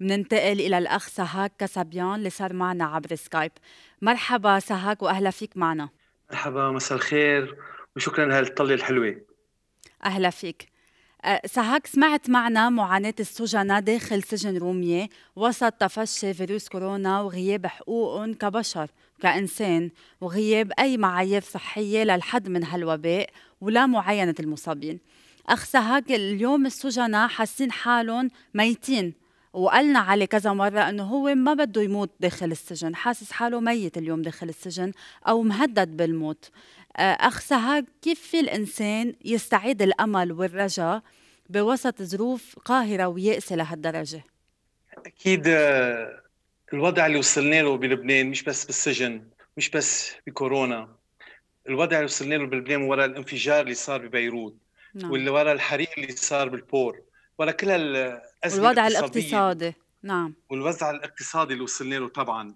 مننتقل إلى الأخ سهاك كسابيان اللي صار معنا عبر سكايب مرحبا سهاك وأهلا فيك معنا مرحبا مساء الخير وشكرا لهالطلة الحلوة أهلا فيك أه، سهاك سمعت معنا معاناة السجناء داخل سجن رومية وسط تفشي فيروس كورونا وغياب حقوقهم كبشر كإنسان وغياب أي معايير صحية للحد من هالوباء ولا معاينة المصابين أخ سهاك اليوم السجناء حاسين حالهم ميتين وقالنا عليه كذا مره انه هو ما بده يموت داخل السجن حاسس حاله ميت اليوم داخل السجن او مهدد بالموت آه، اخ سهاج كيف في الانسان يستعيد الامل والرجاء بوسط ظروف قاهره ويائسه لهالدرجه اكيد آه، الوضع اللي وصلنا له بلبنان مش بس بالسجن مش بس بكورونا الوضع اللي وصلنا له بلبنان وراء الانفجار اللي صار ببيروت نعم. واللي وراء الحريق اللي صار بالبور ولكل الازمه الوضع الاقتصادي نعم والوضع الاقتصادي اللي وصلنا له طبعا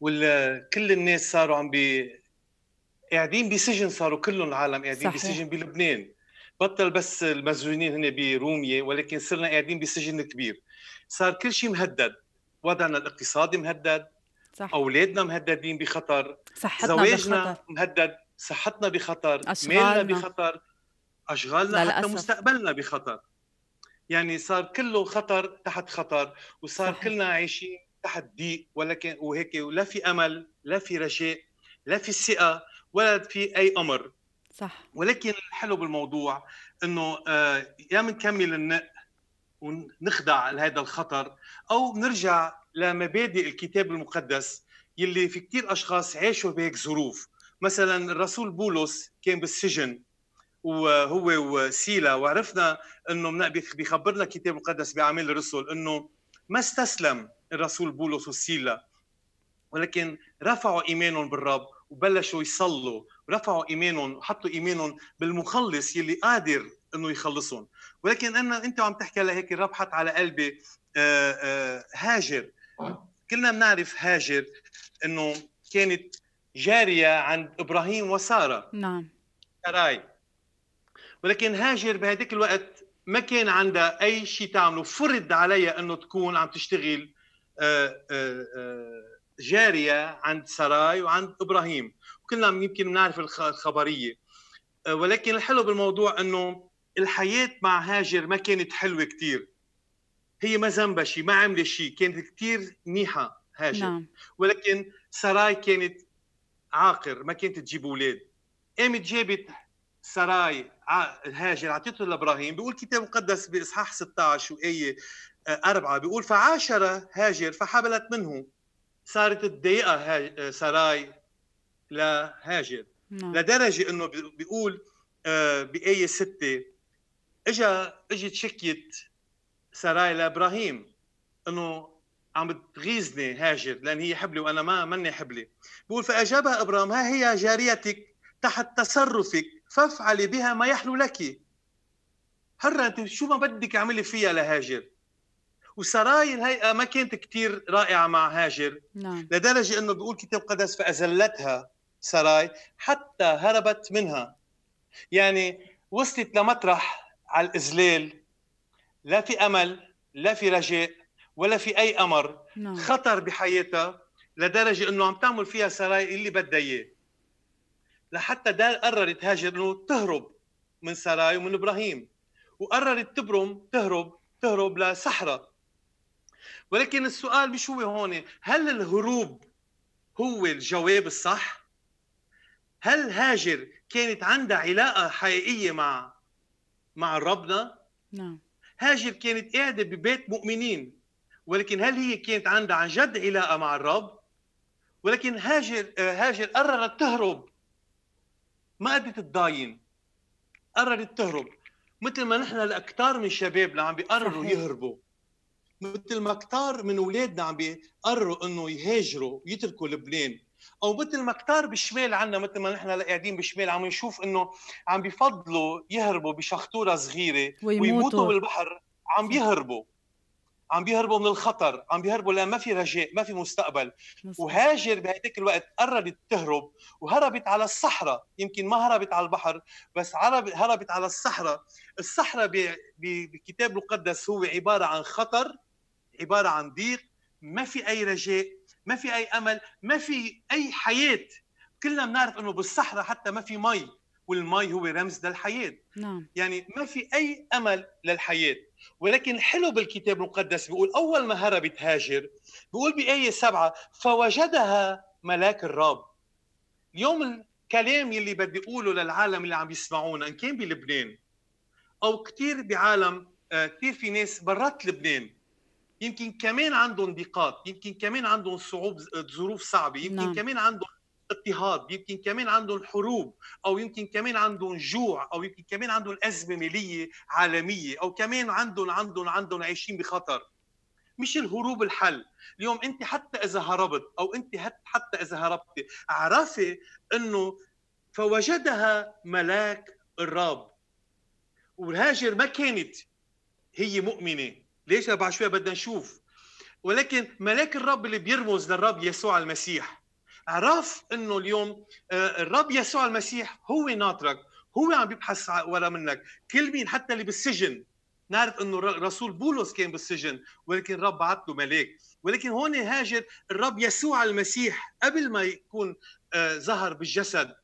وكل الناس صاروا عم بي قاعدين بسجن صاروا كلهم العالم قاعدين صحيح. بسجن بلبنان بطل بس المسجونين هن برومية ولكن صرنا قاعدين بسجن كبير صار كل شيء مهدد وضعنا الاقتصادي مهدد صح. اولادنا مهددين بخطر صحتنا زواجنا بخطر. مهدد صحتنا بخطر أشغالنا. مالنا بخطر اشغالنا للأسف. حتى مستقبلنا بخطر يعني صار كله خطر تحت خطر وصار صحيح. كلنا عايشين تحت ضيق ولكن وهيك ولا في امل لا في رجاء لا في ثقه ولا في اي امر صح ولكن الحلو بالموضوع انه آه، يا بنكمل النق ونخضع لهذا الخطر او بنرجع لمبادئ الكتاب المقدس يلي في كثير اشخاص عاشوا بهيك ظروف مثلا الرسول بولس كان بالسجن وهو وسيله وعرفنا انه بيخبرنا الكتاب المقدس باعمال الرسل انه ما استسلم الرسول بولس وسيله ولكن رفعوا ايمانهم بالرب وبلشوا يصلوا ورفعوا ايمانهم وحطوا ايمانهم بالمخلص يلي قادر انه يخلصهم ولكن انا انت عم تحكي لهيك الرب حط على قلبي آه، آه، هاجر كلنا بنعرف هاجر انه كانت جاريه عند ابراهيم وساره نعم ولكن هاجر بهذيك الوقت ما كان عندها اي شيء تعمله فرض عليها انه تكون عم تشتغل آه، آه، آه، جاريه عند سراي وعند ابراهيم وكلنا يمكن بنعرف الخبريه ولكن الحلو بالموضوع انه الحياه مع هاجر ما كانت حلوه كثير هي ما ذنبها شيء ما عملت شيء كانت كثير منيحه هاجر نعم. ولكن سراي كانت عاقر ما كانت تجيب اولاد قامت جابت سراي هاجر اعطيته لابراهيم بيقول الكتاب المقدس باصحاح 16 وايه آه، أربعة بيقول فعاشر هاجر فحبلت منه صارت الضيقة آه، سراي لهاجر نعم. لدرجة أنه بيقول آه، بآية ستة إجا إجت شكيت سراي لإبراهيم أنه عم بتغيظني هاجر لأن هي حبلة وأنا ما مني حبلة بيقول فأجابها إبراهيم ها هي جاريتك تحت تصرفك فافعلي بها ما يحلو لك هرة أنت شو ما بدك اعملي فيها لهاجر وسراي الهيئة ما كانت كثير رائعة مع هاجر نعم. لدرجة أنه بيقول كتاب قدس فأزلتها سراي حتى هربت منها يعني وصلت لمطرح على الإزلال لا في أمل لا في رجاء ولا في أي أمر نعم. خطر بحياتها لدرجة أنه عم تعمل فيها سراي اللي بدها إياه لحتى دال قررت هاجر انه تهرب من سراي ومن ابراهيم وقررت تبرم تهرب تهرب لصحراء ولكن السؤال مش هو هون هل الهروب هو الجواب الصح هل هاجر كانت عندها علاقه حقيقيه مع مع ربنا نعم هاجر كانت قاعده ببيت مؤمنين ولكن هل هي كانت عندها عن جد علاقه مع الرب ولكن هاجر آه، هاجر قررت تهرب ما قدرت تداين قررت تهرب مثل ما نحن لكتار من شبابنا عم بيقرروا يهربوا مثل ما كتار من اولادنا عم بيقرروا انه يهاجروا يتركوا لبنان او مثل ما كتار بالشمال عنا مثل ما نحن قاعدين بالشمال عم نشوف انه عم بفضلوا يهربوا بشخطوره صغيره ويموتوا, ويموتوا بالبحر عم بيهربوا عم بيهربوا من الخطر عم بيهربوا لا ما في رجاء ما في مستقبل مصر. وهاجر بهداك الوقت قربت تهرب وهربت على الصحراء يمكن ما هربت على البحر بس هربت على الصحراء الصحراء بالكتاب المقدس هو عبارة عن خطر عبارة عن ضيق ما في أي رجاء ما في أي أمل ما في أي حياة كلنا بنعرف أنه بالصحراء حتى ما في مي والمي هو رمز للحياة نعم. يعني ما في أي أمل للحياة ولكن الحلو بالكتاب المقدس بيقول أول ما هربت هاجر بيقول بآية سبعة فوجدها ملاك الرب اليوم الكلام يلي بدي أقوله للعالم اللي عم يسمعونا إن كان بلبنان أو كثير بعالم آه، كثير في ناس برات لبنان يمكن كمان عندهم ضيقات يمكن كمان عندهم صعوب ظروف صعبة يمكن نعم. كمان عندهم اضطهاد يمكن كمان عندهم حروب او يمكن كمان عندهم جوع او يمكن كمان عندهم ازمه ماليه عالميه او كمان عندهم عندهم عندهم عايشين بخطر مش الهروب الحل اليوم انت حتى اذا هربت او انت حتى اذا هربتي اعرفي انه فوجدها ملاك الرب وهاجر ما كانت هي مؤمنه ليش بعد شوي بدنا نشوف ولكن ملاك الرب اللي بيرمز للرب يسوع المسيح عرف انه اليوم آه، الرب يسوع المسيح هو ناطرك هو عم بيبحث ورا منك كل مين حتى اللي بالسجن نعرف انه الرسول بولس كان بالسجن ولكن الرب بعث له ملاك ولكن هون هاجر الرب يسوع المسيح قبل ما يكون آه، ظهر بالجسد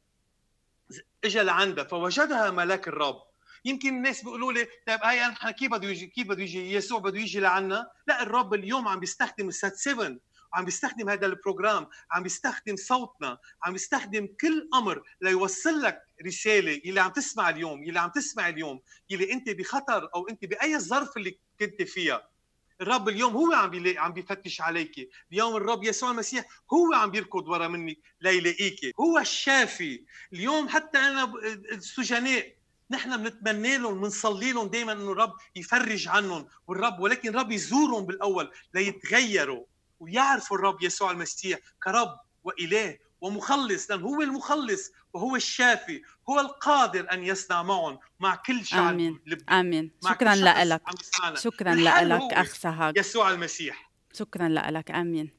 اجى لعندها فوجدها ملاك الرب يمكن الناس بيقولوا لي طيب هاي نحن كيف بده يجي كيف بده يجي يسوع بده يجي لعنا لا الرب اليوم عم بيستخدم السات 7 عم بيستخدم هذا البروجرام عم بيستخدم صوتنا عم بيستخدم كل امر ليوصل لك رساله اللي عم تسمع اليوم اللي عم تسمع اليوم اللي انت بخطر او انت باي ظرف اللي كنت فيها الرب اليوم هو عم عم بيفتش عليك اليوم الرب يسوع المسيح هو عم بيركض ورا منك ليلاقيك هو الشافي اليوم حتى انا السجناء نحن بنتمنى لهم بنصلي لهم دائما انه الرب يفرج عنهم والرب ولكن الرب يزورهم بالاول ليتغيروا ويعرفوا الرب يسوع المسيح كرب وإله ومخلص لأن هو المخلص وهو الشافي هو القادر أن يصنع معهم مع كل شعب آمين لب... آمين شكرا لك شكرا لك أخ سهاج يسوع المسيح شكرا لك آمين